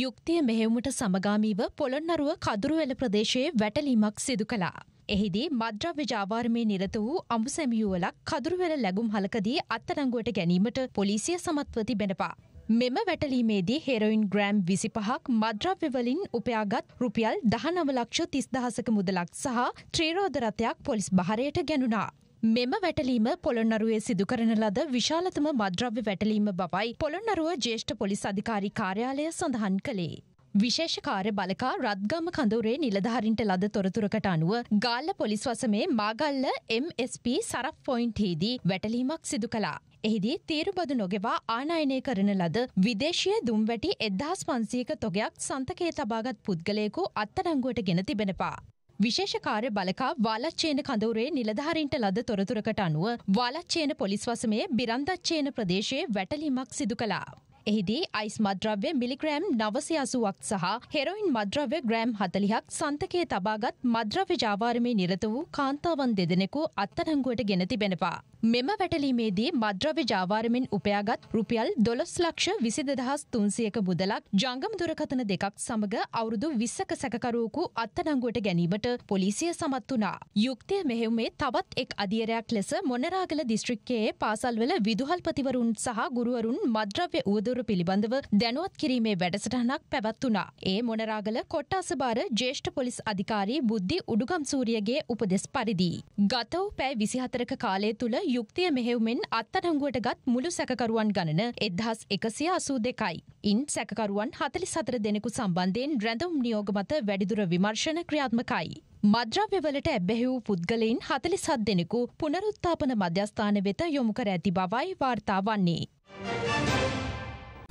යුක්තිය මෙහෙවුමට සමගාමීව පොළොන්නරුව කදුරුවෙල ප්‍රදේශයේ වැටලීමක් සිදු කළා. එහිදී මද්‍රව්‍ය ජාවාර්මය නිරත වූ අඹුසැමියුවලක් කදුරුවෙල ලැගුම් හලකදී අත්තරංගුවට ගැනීමට පොලිසිය සමත්ව තිබෙනවා. මෙම වැටලීමේදී හෙරොයින් ග්‍රෑම් විසිපහක් මද්‍රව්‍යවලින් උපයාගත් රුපියල් දහනවලක්ෂ තිස්දහසක මුදලක් සහ ත්‍රීරෝධරතයක් පොලිස් භාරයට ගැනුණා. මෙම වැටලීම පොළොන්නරුවේ සිදු කරන ලද විශාලතම මද්‍රව්‍ය වැටලීම බවයි පොළොන්නරුව ජේෂ්ඨ පොලිස් අධිකාරි කාර්යාලය සඳහන් කළේ. විශේෂ කාර්ය බලකා රත්ගම කඳවුරේ නිලධාරින්ට ලද තොරතුරකට අනුව ගාල්ල පොලිස් වසමේ මාගල්ල MSP සරප් පොයින්ට්හිදී වැටලීමක් සිදු කලා. එහිදී තීරුබදු නොගෙවා ආනායනය කරන ලද විදේශය දුම්වැටි එදහස් පන්සීක තොගයක් සන්තකයේ තබාගත් පුද්ගලයෙකු අත්තඩංගුවට ගෙන තිබෙනපා. විශේෂ කාර්ය බලකා වාලච්චේන කඳවුරේ නිලධාරීන්ට ලද තොරතුරකට අනුව වාලච්චේන පොලිස් වසමේ බිරන්දච්චේන ප්‍රදේශයේ වැටලීමක් සිදු කළා. එහිදී අයිස් මද්‍රව්‍ය මිලිග්‍රෑම් නවසය අසුවක් සහ හෙරොයින් මද්‍රව්‍ය ග්‍රෑම් හතලිහක් සන්තකයේ තබාගත් මද්‍රව්‍ය ජාවාරමේ නිරත වූ කාන්තාවන් දෙදෙනෙකු අත්තරංගුවට ගෙන තිබෙනවා. මෙම වැටලීමේදී මද්‍රව්‍ය ජාවාරමෙන් උපයාගත් රුපියල් දොළොස් ලක්ෂ විසිදදහස් තුන්සියක මුදලක් ජංගම දුරකතන දෙකක් සමඟ අවුරුදු විස්සක සැකරුවකු අත්තනංගුවට ගැනීමට පොලිසිය සමත් වනා. යුක්තිය මෙහෙුමේ තවත් එක් අධියරයක් ලෙස මොනරාගල දිස්ත්‍රික්කයේ පාසල්වල විදුහල්පතිවරුන් සහ ගුරුවරුන් මද්‍රව්‍ය වූද තොරතුරු පිළිබඳව දැනුවත් කිරීමේ වැඩසටහනක් පැවැත්වුණා. ඒ මොනරාගල කොට්ටාසභාර ජේෂ්ඨ පොලිස් අධිකාරී බුද්ධි උඩුගම්සූරියගේ උපදෙස් පරිදි. ගත වූ පැය 24ක කාලය තුල යුක්තිය මෙහෙයුමෙන් අත්අඩංගුවටගත් මුළු සැකකරුවන් ගණන 1182යි. ඉන් සැකකරුවන් 44 දෙනෙකු සම්බන්ධයෙන් රැඳවුම් නියෝග මත වැඩිදුර විමර්ශන ක්‍රියාත්මකයි. මද්‍රව්‍යවලට ඇබ්බැහි වූ පුද්ගලයින් හතලි සත් දෙනෙකු පුනරුත්තාපන මධ්‍යස්ථාන වෙත යොමු කර ඇති බවයි වාර්තා වන්නේ.